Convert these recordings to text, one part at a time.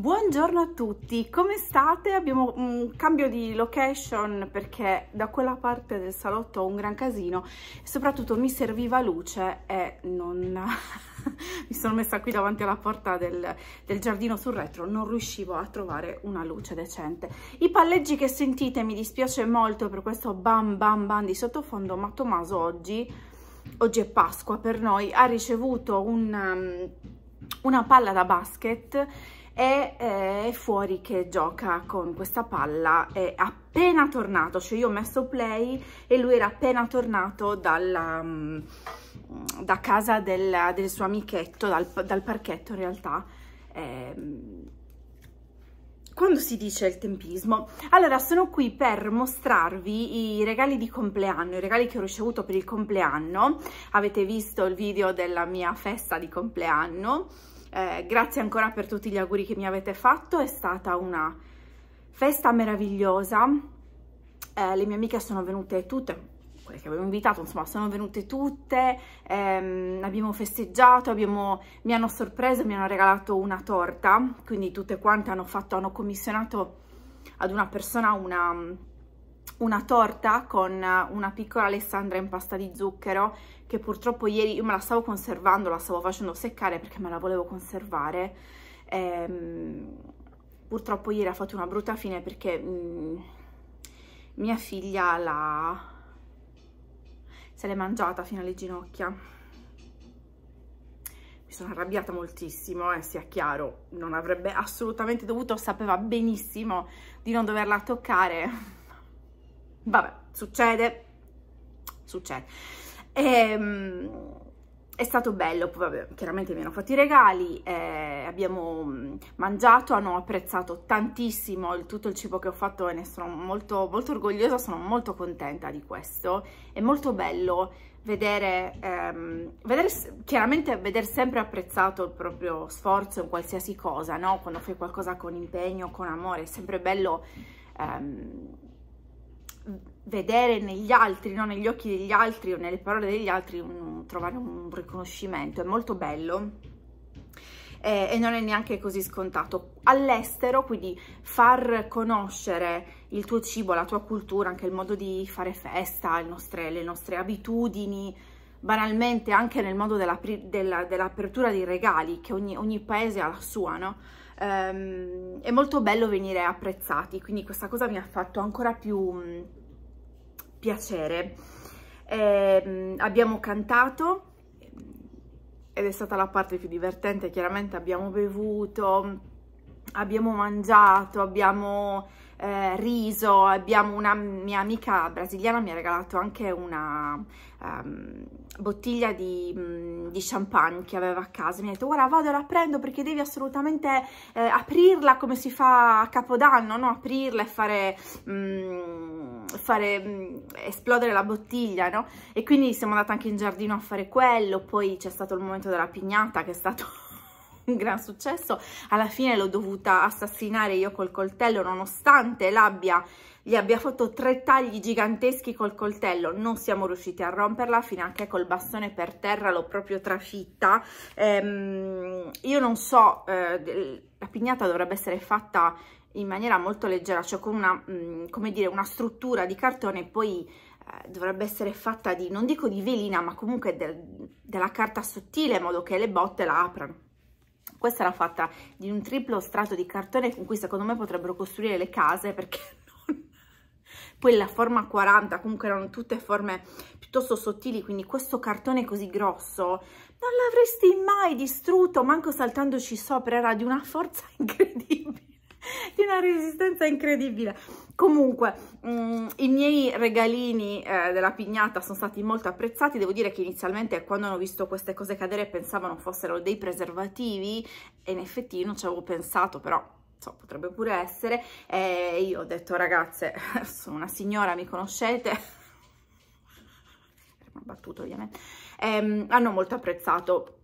Buongiorno a tutti, come state? Abbiamo un cambio di location perché da quella parte del salotto ho un gran casino e soprattutto mi serviva luce e non... mi sono messa qui davanti alla porta del, del, giardino sul retro, non riuscivo a trovare una luce decente. I palleggi che sentite mi dispiace molto per questo bam bam bam di sottofondo, ma Tommaso oggi, oggi è Pasqua per noi, ha ricevuto un, um, una palla da basket è, eh, è fuori che gioca con questa palla, è appena tornato, cioè io ho messo play e lui era appena tornato dalla, mm, da casa del, del suo amichetto, dal, dal, parchetto in realtà. Eh, quando si dice il tempismo? Allora, sono qui per mostrarvi i regali di compleanno, i regali che ho ricevuto per il compleanno. Avete visto il video della mia festa di compleanno eh, grazie ancora per tutti gli auguri che mi avete fatto, è stata una festa meravigliosa. Eh, le mie amiche sono venute tutte, quelle che avevo invitato, insomma, sono venute tutte, ehm, abbiamo festeggiato, abbiamo, mi hanno sorpreso, mi hanno regalato una torta, quindi tutte quante hanno, fatto, hanno commissionato ad una persona una, una torta con una piccola Alessandra in pasta di zucchero che purtroppo ieri io me la stavo conservando, la stavo facendo seccare perché me la volevo conservare. Ehm, purtroppo ieri ha fatto una brutta fine perché mh, mm, mia figlia la... se l'è mangiata fino alle ginocchia. Mi sono arrabbiata moltissimo, eh, sia chiaro, non avrebbe assolutamente dovuto, sapeva benissimo di non doverla toccare. Vabbè, succede, succede. E, ehm, è stato bello, vabbè, chiaramente mi hanno fatto i regali, eh, abbiamo mm, mangiato, hanno apprezzato tantissimo il, tutto il cibo che ho fatto e ne sono molto, molto orgogliosa, sono molto contenta di questo, è molto bello vedere, ehm, vedere chiaramente vedere sempre apprezzato il proprio sforzo in qualsiasi cosa, no? quando fai qualcosa con impegno, con amore, è sempre bello... Ehm, vedere negli altri, no? negli occhi degli altri o nelle parole degli altri, un, trovare un riconoscimento, è molto bello. Eh, e non è neanche così scontato. All'estero, quindi far conoscere il tuo cibo, la tua cultura, anche il modo di fare festa, le nostre, le nostre abitudini, banalmente anche nel modo dell'apertura della, dell dei regali, che ogni, ogni, paese ha la sua, no? Ehm, è molto bello venire apprezzati, quindi questa cosa mi ha fatto ancora più piacere. Eh, abbiamo cantato ed è stata la parte più divertente, chiaramente abbiamo bevuto, abbiamo mangiato, abbiamo eh, riso, abbiamo una mia amica brasiliana mi ha regalato anche una um, bottiglia di, mm, di, champagne che aveva a casa, mi ha detto guarda vado e la prendo perché devi assolutamente eh, aprirla come si fa a Capodanno, no? aprirla e fare, mh, mm, fare mh, mm, esplodere la bottiglia no? e quindi siamo andate anche in giardino a fare quello, poi c'è stato il momento della pignata che è stato un gran successo, alla fine l'ho dovuta assassinare io col coltello nonostante l'abbia gli abbia fatto tre tagli giganteschi col coltello, non siamo riusciti a romperla, fino anche col bastone per terra l'ho proprio trafitta. Ehm, io non so, eh, la pignata dovrebbe essere fatta in maniera molto leggera, cioè con una, mh, mm, come dire, una struttura di cartone poi eh, dovrebbe essere fatta di, non dico di velina, ma comunque del, della carta sottile, in modo che le botte la aprano questa era fatta di un triplo strato di cartone con cui secondo me potrebbero costruire le case perché non... poi la forma 40 comunque erano tutte forme piuttosto sottili quindi questo cartone così grosso non l'avresti mai distrutto manco saltandoci sopra era di una forza incredibile di una resistenza incredibile. Comunque, mh, mm, i miei regalini eh, della pignata sono stati molto apprezzati. Devo dire che inizialmente quando hanno visto queste cose cadere pensavano fossero dei preservativi e in effetti non ci avevo pensato, però... So, potrebbe pure essere, e io ho detto ragazze, sono una signora, mi conoscete, battuto ovviamente, ehm, hanno molto apprezzato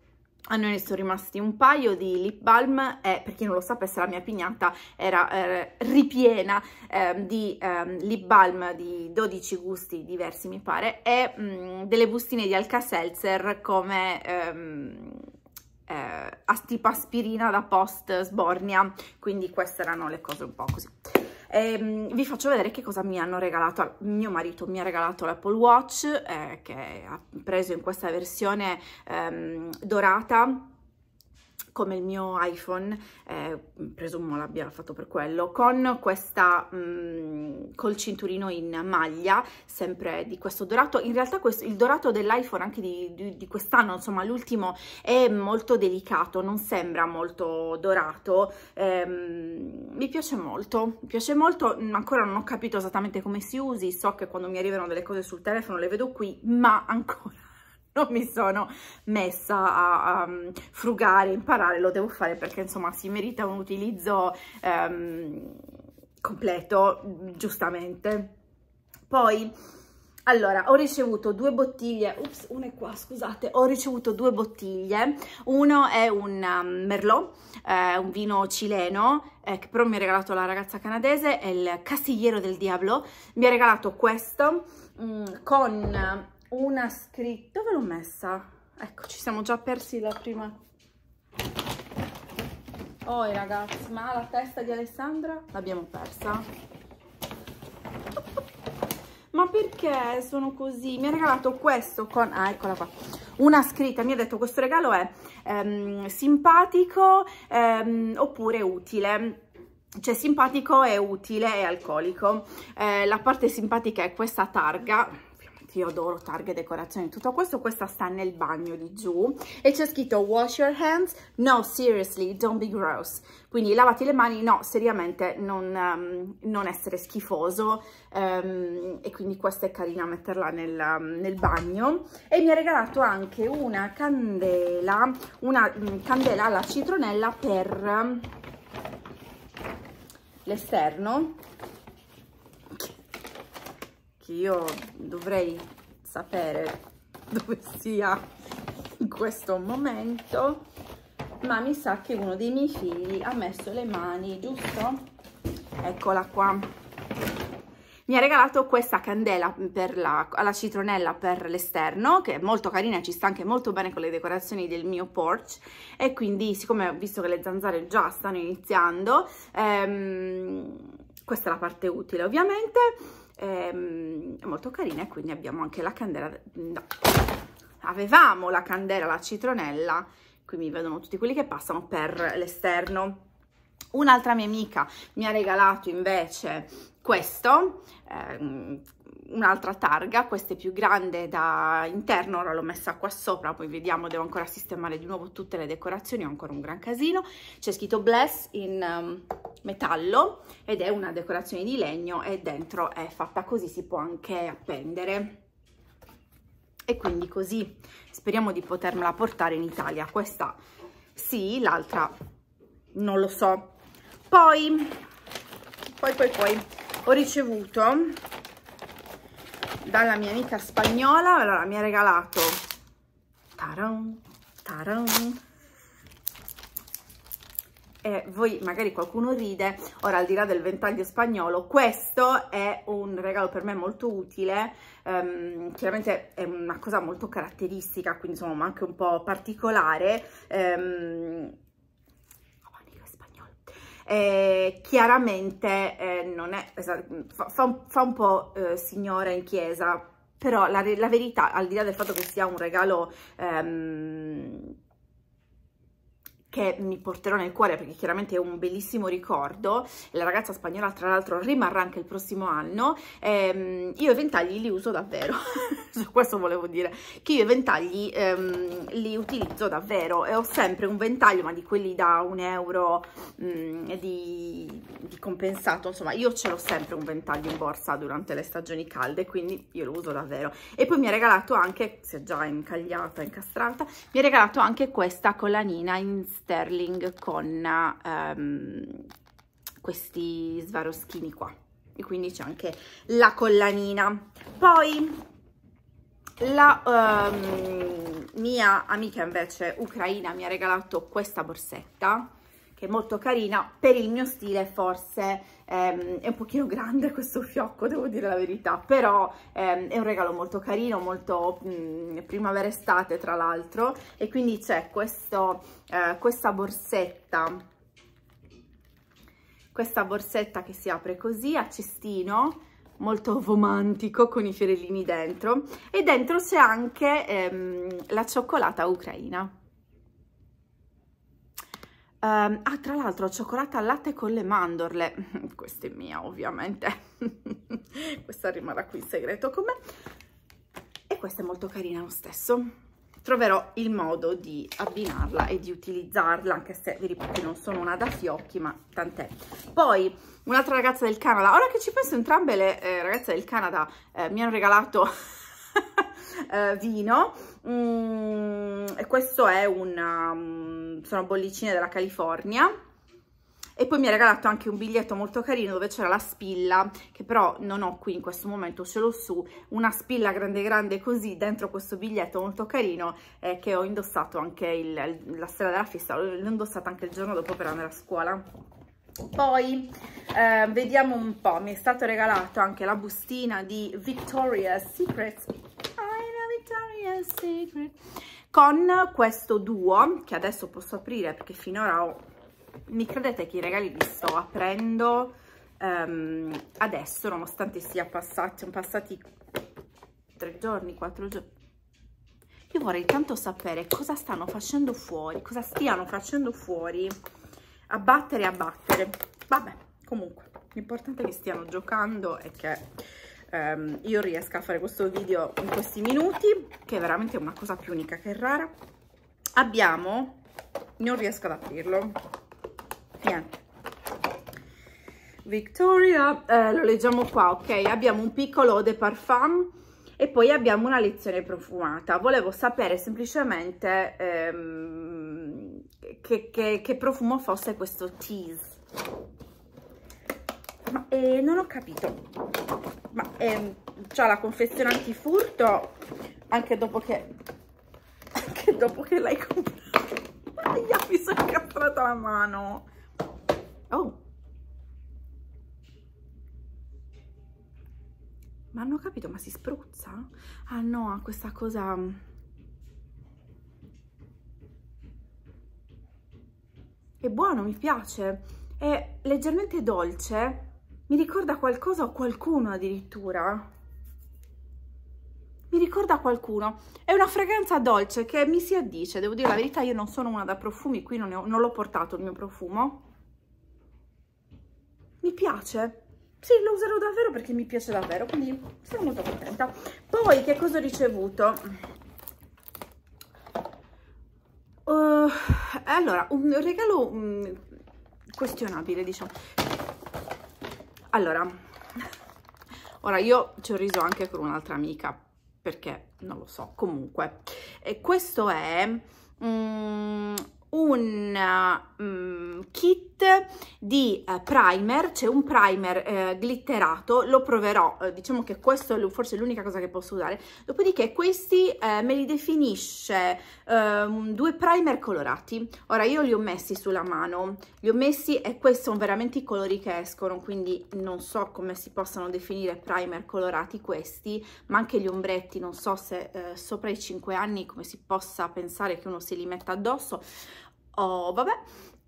a noi ne sono rimasti un paio di lip balm e per chi non lo sapesse la mia pignata era eh, ripiena eh, di ehm, lip balm di 12 gusti diversi mi pare e mh, mm, delle bustine di Alka-Seltzer come ehm, eh, aspirina da post sbornia quindi queste erano le cose un po' così Ehm, vi faccio vedere che cosa mi hanno regalato. Mio marito mi ha regalato l'Apple Watch eh, che ha preso in questa versione ehm, dorata come il mio iPhone, eh, presumo l'abbia fatto per quello, con questa mh, mm, col cinturino in maglia, sempre di questo dorato. In realtà questo, il dorato dell'iPhone anche di, di, di quest'anno, insomma l'ultimo, è molto delicato, non sembra molto dorato, ehm, mi piace molto, mi piace molto, mm, ancora non ho capito esattamente come si usi, so che quando mi arrivano delle cose sul telefono le vedo qui, ma ancora non mi sono messa a, a mm, frugare, imparare, lo devo fare perché insomma si merita un utilizzo ehm, completo, giustamente. Poi, allora, ho ricevuto due bottiglie, ups, una è qua, scusate, ho ricevuto due bottiglie, uno è un um, Merlot, eh, un vino cileno, eh, che però mi ha regalato la ragazza canadese, è il Castigliero del Diablo, mi ha regalato questo mh, mm, con una scritta dove l'ho messa? ecco ci siamo già persi la prima oh ragazzi ma la testa di Alessandra l'abbiamo persa ma perché sono così? Mi ha regalato questo con... Ah, eccola qua. Una scritta, mi ha detto questo regalo è ehm, simpatico ehm, oppure utile. Cioè simpatico è utile e alcolico. Eh, la parte simpatica è questa targa perché io adoro targhe, decorazioni, tutto questo, questa sta nel bagno di giù e c'è scritto wash your hands, no seriously, don't be gross, quindi lavati le mani, no seriamente non, um, non essere schifoso um, e quindi questa è carina metterla nel, um, nel, bagno e mi ha regalato anche una candela, una mm, candela alla citronella per l'esterno che io dovrei sapere dove sia in questo momento ma mi sa che uno dei miei figli ha messo le mani giusto eccola qua mi ha regalato questa candela la, alla citronella per l'esterno che è molto carina ci sta anche molto bene con le decorazioni del mio porch e quindi siccome ho visto che le zanzare già stanno iniziando ehm, questa è la parte utile ovviamente Ehm, è, molto carina e quindi abbiamo anche la candela, no, avevamo la candela, la citronella, qui mi vedono tutti quelli che passano per l'esterno. Un'altra mia amica mi ha regalato invece questo, ehm, un'altra targa, questa è più grande da interno, ora l'ho messa qua sopra, poi vediamo, devo ancora sistemare di nuovo tutte le decorazioni, ho ancora un gran casino. C'è scritto Bless in um, metallo ed è una decorazione di legno e dentro è fatta così, si può anche appendere. E quindi così speriamo di potermela portare in Italia. Questa sì, l'altra non lo so. Poi, poi, poi, poi ho ricevuto dalla mia amica spagnola, allora mi ha regalato, taran, taran, E voi magari qualcuno ride, ora al di là del ventaglio spagnolo, questo è un regalo per me molto utile, um, chiaramente è una cosa molto caratteristica, quindi insomma anche un po' particolare, um, eh, chiaramente eh, non è, fa, fa, un, po' eh, signora in chiesa, però la, la, verità, al di là del fatto che sia un regalo... Ehm, che mi porterò nel cuore perché chiaramente è un bellissimo ricordo, la ragazza spagnola tra l'altro rimarrà anche il prossimo anno, ehm, io i ventagli li uso davvero, questo volevo dire, che io i ventagli ehm, li utilizzo davvero e ho sempre un ventaglio ma di quelli da un euro mh, mm, di, di compensato, insomma io ce l'ho sempre un ventaglio in borsa durante le stagioni calde quindi io lo uso davvero e poi mi ha regalato anche, si è già incagliata, incastrata, mi ha regalato anche questa collanina in sterling con um, questi svaroschini qua e quindi c'è anche la collanina poi la um, mia amica invece ucraina mi ha regalato questa borsetta che è molto carina per il mio stile forse Ehm, è un pochino grande questo fiocco, devo dire la verità, però ehm, è un regalo molto carino, molto mm, primavera-estate tra l'altro, e quindi c'è eh, questa borsetta, questa borsetta che si apre così a cestino, molto romantico con i fiorellini dentro e dentro c'è anche ehm, la cioccolata ucraina Um, ah, tra l'altro, cioccolata al latte con le mandorle. Questa è mia, ovviamente. questa rimarrà qui in segreto con me. E questa è molto carina lo stesso. Troverò il modo di abbinarla e di utilizzarla, anche se, vi ripeto, non sono una da fiocchi, ma tant'è. Poi, un'altra ragazza del Canada. Ora che ci penso, entrambe le eh, ragazze del Canada eh, mi hanno regalato... eh, vino mm, e questo è un um, sono bollicine della California e poi mi ha regalato anche un biglietto molto carino dove c'era la spilla che però non ho qui in questo momento ce l'ho su una spilla grande grande così dentro questo biglietto molto carino eh, che ho indossato anche il, la sera della festa l'ho indossata anche il giorno dopo per andare a scuola poi eh, vediamo un po' mi è stato regalato anche la bustina di Victoria's Secret I'm a ah, Victoria's Secret con questo duo che adesso posso aprire perché finora ho, mi credete che i regali li sto aprendo um, adesso nonostante sia passati, sono passati tre giorni, quattro giorni. Io vorrei tanto sapere cosa stanno facendo fuori, cosa stiano facendo fuori a battere a battere. Vabbè, comunque, l'importante è che stiano giocando e che ehm, io riesca a fare questo video in questi minuti, che è veramente una cosa più unica che rara. Abbiamo, non riesco ad aprirlo, niente. Victoria, eh, lo leggiamo qua, ok? Abbiamo un piccolo de parfum e poi abbiamo una lezione profumata. Volevo sapere semplicemente ehm, che, che, che, profumo fosse questo tease. Ma eh, non ho capito ma ehm, c'ha la confezione antifurto anche dopo che anche dopo che l'hai comprata io mi sono incastrata la mano oh ma hanno capito ma si spruzza? ah no ha questa cosa mm. è buono mi piace è leggermente dolce mi ricorda qualcosa o qualcuno addirittura. Mi ricorda qualcuno. È una fragranza dolce che mi si addice. Devo dire la verità, io non sono una da profumi, qui non, non l'ho portato il mio profumo. Mi piace. Sì, lo userò davvero perché mi piace davvero, quindi sono molto contenta. Poi, che cosa ho ricevuto? Uh, allora, un regalo um, questionabile, diciamo allora ora io ci ho riso anche con un'altra amica perché non lo so comunque e questo è mm, un um, kit di uh, primer, c'è un primer eh, glitterato, lo proverò, eh, diciamo che questo è forse l'unica cosa che posso usare, dopodiché questi eh, me li definisce ehm, due primer colorati, ora io li ho messi sulla mano, li ho messi e questi sono veramente i colori che escono, quindi non so come si possano definire primer colorati questi, ma anche gli ombretti, non so se eh, sopra i 5 anni come si possa pensare che uno se li metta addosso, Oh, vabbè.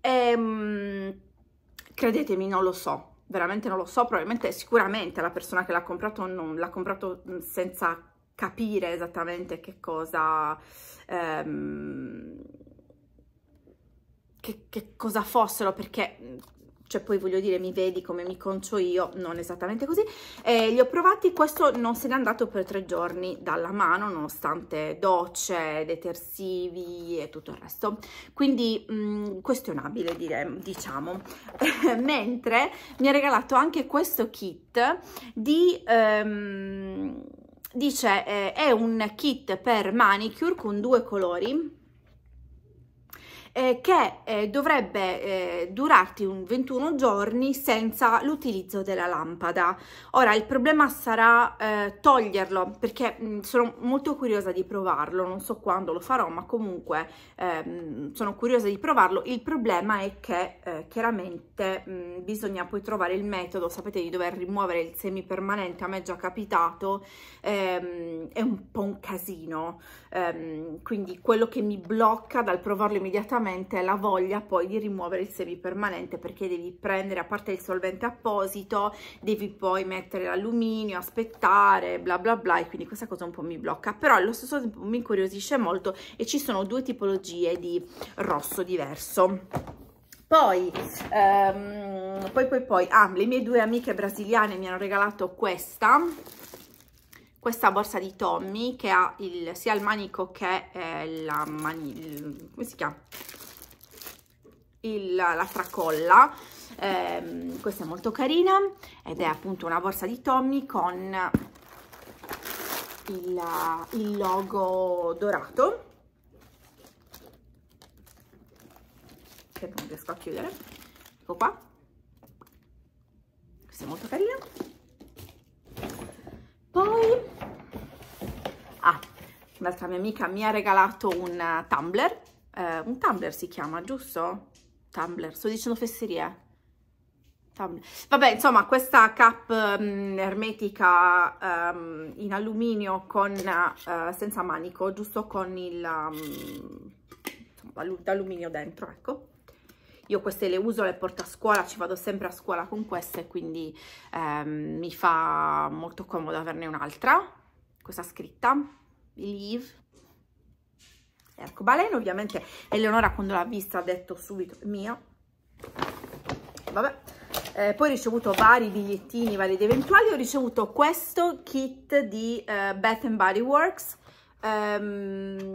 Ehm, credetemi, non lo so. Veramente non lo so. Probabilmente, sicuramente la persona che l'ha comprato non l'ha comprato mm, senza capire esattamente che cosa... Ehm, che, che, cosa fossero, perché mm, cioè poi voglio dire mi vedi come mi concio io, non esattamente così, eh, li ho provati, questo non se n'è andato per tre giorni dalla mano nonostante docce, detersivi e tutto il resto, quindi mh, mm, questionabile dire, diciamo, mentre mi ha regalato anche questo kit di... Um, dice eh, è un kit per manicure con due colori eh, che eh, dovrebbe eh, durarti un 21 giorni senza l'utilizzo della lampada. Ora il problema sarà eh, toglierlo perché mh, mm, sono molto curiosa di provarlo, non so quando lo farò ma comunque ehm, sono curiosa di provarlo. Il problema è che eh, chiaramente mh, mm, bisogna poi trovare il metodo, sapete di dover rimuovere il semi permanente, a me è già capitato, ehm, è un po' un casino, ehm, quindi quello che mi blocca dal provarlo immediatamente veramente la voglia poi di rimuovere il semipermanente perché devi prendere a parte il solvente apposito, devi poi mettere l'alluminio, aspettare, bla bla bla e quindi questa cosa un po' mi blocca, però allo stesso tempo mi incuriosisce molto e ci sono due tipologie di rosso diverso. Poi, um, poi, poi, poi, ah, le mie due amiche brasiliane mi hanno regalato questa, questa borsa di Tommy che ha il, sia il manico che eh, la mani, il, come si chiama? il, la tracolla eh, questa è molto carina ed è appunto una borsa di Tommy con il, il logo dorato che non riesco a chiudere ecco qua questa è molto carina poi ah, un'altra mia amica mi ha regalato un tumbler eh, un tumbler si chiama giusto? Tumblr, sto dicendo fesserie. Eh. Tumblr. Vabbè, insomma, questa cap um, ermetica um, in alluminio con, uh, senza manico, giusto con il um, d'alluminio dentro, ecco. Io queste le uso, le porto a scuola, ci vado sempre a scuola con queste, quindi ehm, mi fa molto comodo averne un'altra. Questa scritta, Believe Arcobaleno, ecco, ovviamente Eleonora quando l'ha vista ha detto subito mia. Vabbè. Eh, poi ho ricevuto vari bigliettini, vari ed eventuali. Ho ricevuto questo kit di eh, Bath Body Works. Ehm,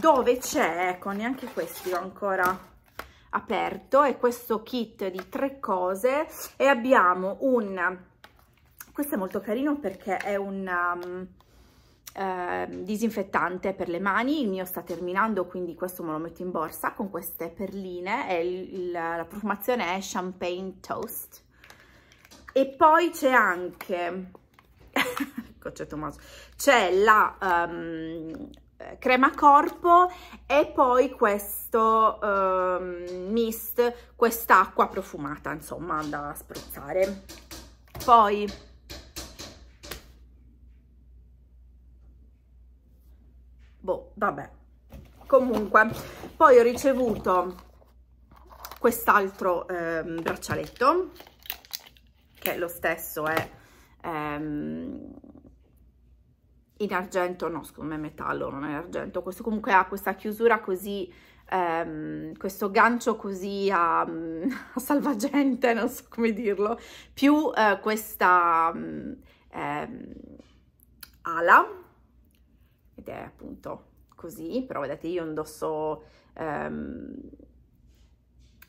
dove c'è, ecco, neanche questi ho ancora aperto. È questo kit di tre cose. E abbiamo un... Questo è molto carino perché è un... Um, Ehm, disinfettante per le mani, il mio sta terminando quindi questo me lo metto in borsa con queste perline e il, il, la profumazione è Champagne Toast. E poi c'è anche, c'è Tommaso, c'è la um, crema corpo e poi questo um, mist, quest'acqua profumata insomma da spruzzare. Poi boh, vabbè. Comunque, poi ho ricevuto quest'altro eh, braccialetto, che è lo stesso è ehm, in argento, no, secondo me metallo, non è argento. Questo comunque ha questa chiusura così Um, questo gancio così a, a, salvagente, non so come dirlo, più uh, questa um, ala ed è appunto così, però vedete io indosso, ehm,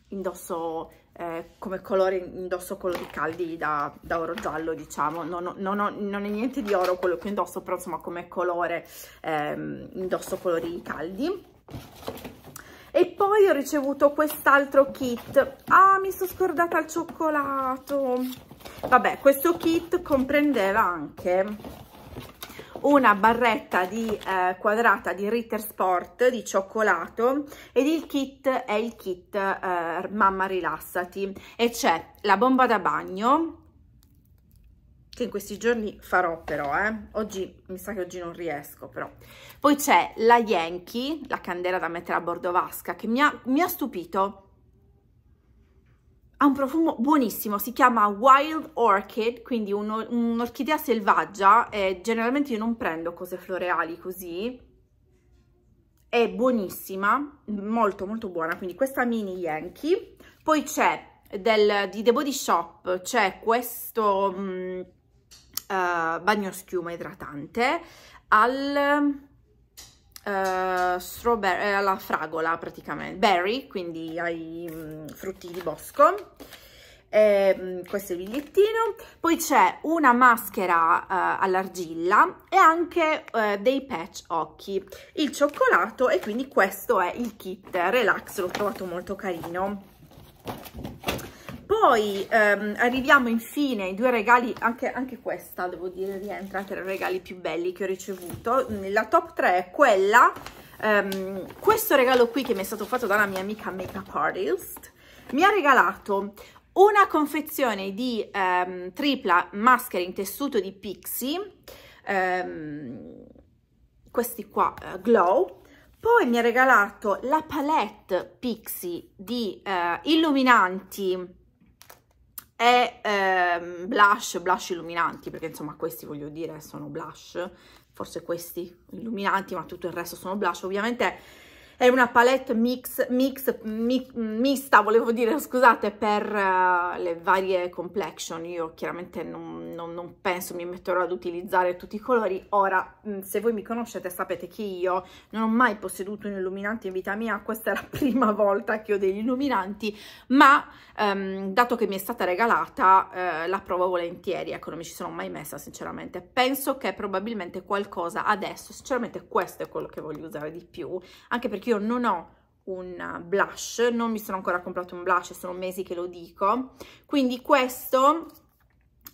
indosso eh, come colore, indosso colori caldi da, da oro giallo diciamo, non, non, non, non, è niente di oro quello che indosso, però insomma come colore ehm, indosso colori caldi. E poi ho ricevuto quest'altro kit. Ah, mi sono scordata il cioccolato. Vabbè, questo kit comprendeva anche una barretta di, eh, quadrata di Ritter Sport di cioccolato ed il kit è il kit eh, Mamma Rilassati e c'è la bomba da bagno che in questi giorni farò però, eh. oggi mi sa che oggi non riesco però. Poi c'è la Yankee, la candela da mettere a bordo vasca, che mi ha, mi ha stupito, ha un profumo buonissimo, si chiama Wild Orchid, quindi un'orchidea un selvaggia, eh, generalmente io non prendo cose floreali così, è buonissima, molto molto buona, quindi questa mini Yankee, poi c'è di The Body Shop, c'è questo mh, mm, uh, eh, bagno schiuma idratante al uh, strawberry, eh, alla fragola praticamente, berry, quindi ai mh, mm, frutti di bosco. E, ehm, mh, questo è il bigliettino. Poi c'è una maschera uh, all'argilla e anche uh, dei patch occhi, il cioccolato e quindi questo è il kit relax, l'ho trovato molto carino. Poi ehm, arriviamo infine ai due regali, anche, anche, questa devo dire rientra tra i regali più belli che ho ricevuto. Mm, la top 3 è quella, ehm, questo regalo qui che mi è stato fatto dalla mia amica Makeup Artist, mi ha regalato una confezione di ehm, tripla maschera in tessuto di Pixie, ehm, questi qua, uh, Glow, poi mi ha regalato la palette Pixie di eh, illuminanti e ehm, blush, blush illuminanti, perché insomma questi voglio dire sono blush, forse questi illuminanti, ma tutto il resto sono blush, ovviamente è una palette mix, mix, mi, mista, volevo dire, scusate, per uh, le varie complexion. Io chiaramente non, non, non, penso mi metterò ad utilizzare tutti i colori. Ora, mm, se voi mi conoscete sapete che io non ho mai posseduto un illuminante in vita mia, questa è la prima volta che ho degli illuminanti, ma um, dato che mi è stata regalata uh, la provo volentieri, ecco, non mi ci sono mai messa sinceramente. Penso che probabilmente qualcosa adesso, sinceramente questo è quello che voglio usare di più, anche perché perché io non ho un blush, non mi sono ancora comprato un blush, sono mesi che lo dico, quindi questo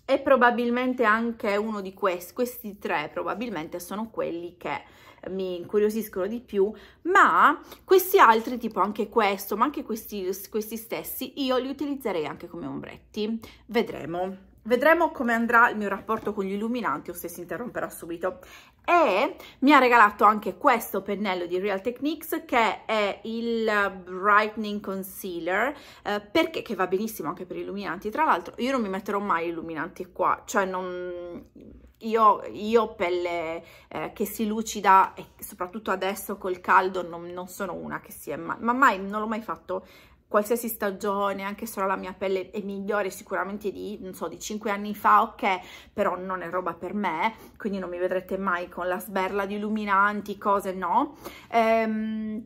è probabilmente anche uno di questi, questi tre probabilmente sono quelli che mi incuriosiscono di più, ma questi altri, tipo anche questo, ma anche questi, questi stessi, io li utilizzerei anche come ombretti, vedremo. Vedremo come andrà il mio rapporto con gli illuminanti o se si interromperà subito. E mi ha regalato anche questo pennello di Real Techniques che è il Brightening Concealer eh, perché che va benissimo anche per illuminanti. Tra l'altro io non mi metterò mai illuminanti qua, cioè non... Io, io pelle eh, che si lucida e soprattutto adesso col caldo non, non sono una che si è mai, ma mai, non l'ho mai fatto qualsiasi stagione, anche se la mia pelle è migliore sicuramente di, non so, di 5 anni fa, ok, però non è roba per me, quindi non mi vedrete mai con la sberla di illuminanti, cose no. Ehm,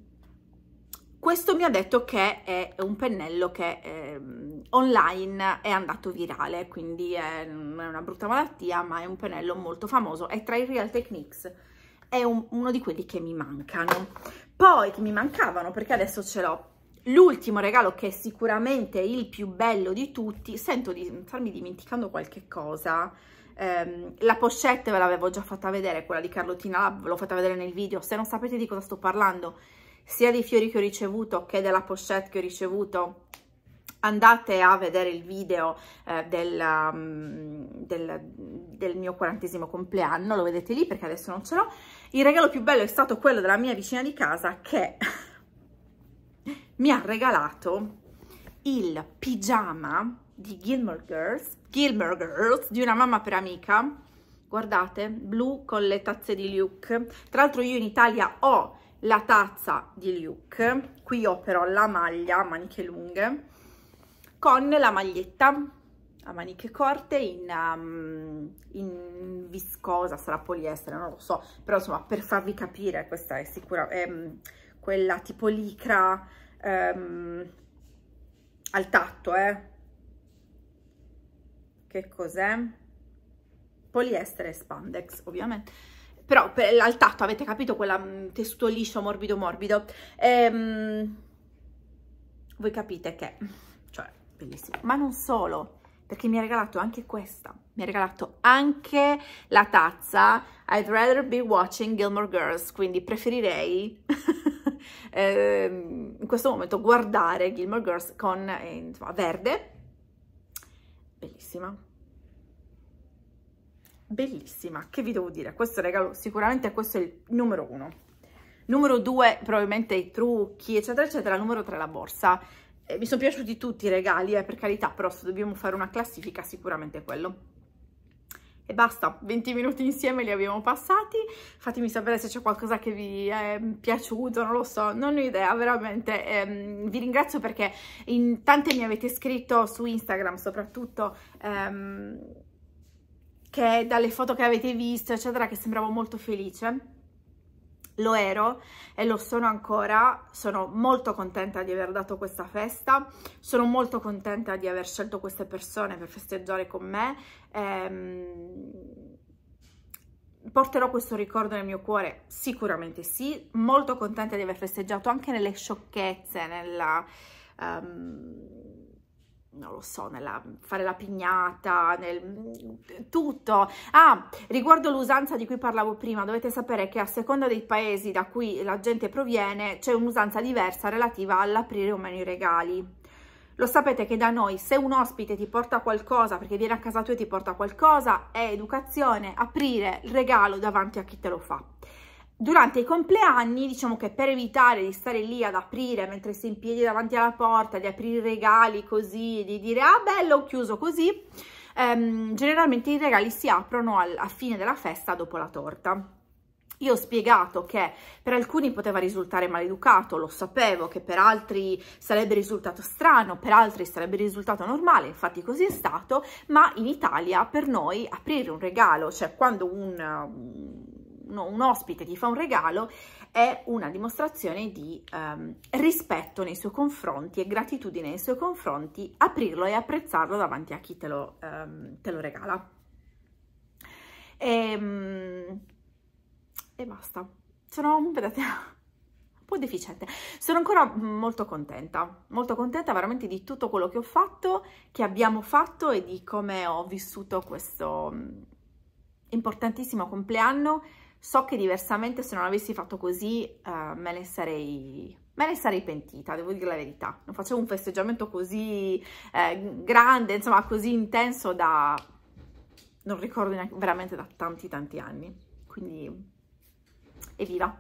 questo mi ha detto che è un pennello che eh, online è andato virale, quindi è una brutta malattia, ma è un pennello molto famoso, è tra i Real Techniques, è un, uno di quelli che mi mancano. Poi, che mi mancavano, perché adesso ce l'ho L'ultimo regalo che è sicuramente il più bello di tutti, sento di starmi dimenticando qualche cosa, ehm, la pochette ve l'avevo già fatta vedere, quella di Carlottina ve l'ho fatta vedere nel video, se non sapete di cosa sto parlando, sia dei fiori che ho ricevuto che della pochette che ho ricevuto, andate a vedere il video eh, del, um, del, del, mio quarantesimo compleanno, lo vedete lì perché adesso non ce l'ho, il regalo più bello è stato quello della mia vicina di casa che mi ha regalato il pigiama di Gilmore Girls, Gilmore Girls, di una mamma per amica, guardate, blu con le tazze di Luke, tra l'altro io in Italia ho la tazza di Luke, qui ho però la maglia, a maniche lunghe, con la maglietta a maniche corte in, um, in viscosa, sarà poliestere, non lo so, però insomma per farvi capire questa è sicura, è um, ehm, quella tipo licra, ehm, al tatto, eh. Che cos'è? Poliestere e spandex, ovviamente. Però per, al tatto, avete capito, quella mm, tessuto liscio, morbido, morbido. Ehm, voi capite che, cioè, bellissimo. Ma non solo, perché mi ha regalato anche questa. Mi ha regalato anche la tazza I'd rather be watching Gilmore Girls, quindi preferirei... eh, in questo momento guardare Gilmore Girls con eh, insomma, verde, bellissima. Bellissima, che vi devo dire, questo regalo sicuramente questo è il numero uno. Numero due probabilmente i trucchi eccetera eccetera, numero tre la borsa. Eh, mi sono piaciuti tutti i regali, eh, per carità, però se dobbiamo fare una classifica sicuramente quello e basta, 20 minuti insieme li abbiamo passati, fatemi sapere se c'è qualcosa che vi è piaciuto, non lo so, non ho idea, veramente ehm, vi ringrazio perché in tante mi avete scritto su Instagram soprattutto ehm, che dalle foto che avete visto eccetera che sembravo molto felice lo ero e lo sono ancora, sono molto contenta di aver dato questa festa, sono molto contenta di aver scelto queste persone per festeggiare con me, ehm, porterò questo ricordo nel mio cuore? Sicuramente sì, molto contenta di aver festeggiato anche nelle sciocchezze, nella... Um, non lo so, nella, fare la pignata, nel, tutto. Ah, riguardo l'usanza di cui parlavo prima, dovete sapere che a seconda dei paesi da cui la gente proviene c'è un'usanza diversa relativa all'aprire o meno i regali. Lo sapete che da noi se un ospite ti porta qualcosa, perché viene a casa tua e ti porta qualcosa, è educazione aprire il regalo davanti a chi te lo fa durante i compleanni, diciamo che per evitare di stare lì ad aprire mentre sei in piedi davanti alla porta, di aprire i regali così, di dire ah bello ho chiuso così, ehm, generalmente i regali si aprono al, a fine della festa dopo la torta. Io ho spiegato che per alcuni poteva risultare maleducato, lo sapevo, che per altri sarebbe risultato strano, per altri sarebbe risultato normale, infatti così è stato, ma in Italia per noi aprire un regalo, cioè quando un no, un ospite ti fa un regalo è una dimostrazione di um, rispetto nei suoi confronti e gratitudine nei suoi confronti, aprirlo e apprezzarlo davanti a chi te lo, um, te lo regala. E, ehm, e basta. Sono, vedete, un po' deficiente. Sono ancora molto contenta, molto contenta veramente di tutto quello che ho fatto, che abbiamo fatto e di come ho vissuto questo mm, importantissimo compleanno So che diversamente se non avessi fatto così uh, me, ne sarei, me ne sarei pentita, devo dire la verità. Non facevo un festeggiamento così eh, grande, insomma così intenso da... non ricordo neanche, veramente da tanti tanti anni. Quindi evviva!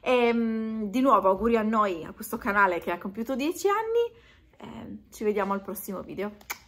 E, ehm, di nuovo auguri a noi, a questo canale che ha compiuto 10 anni. Eh, ci vediamo al prossimo video.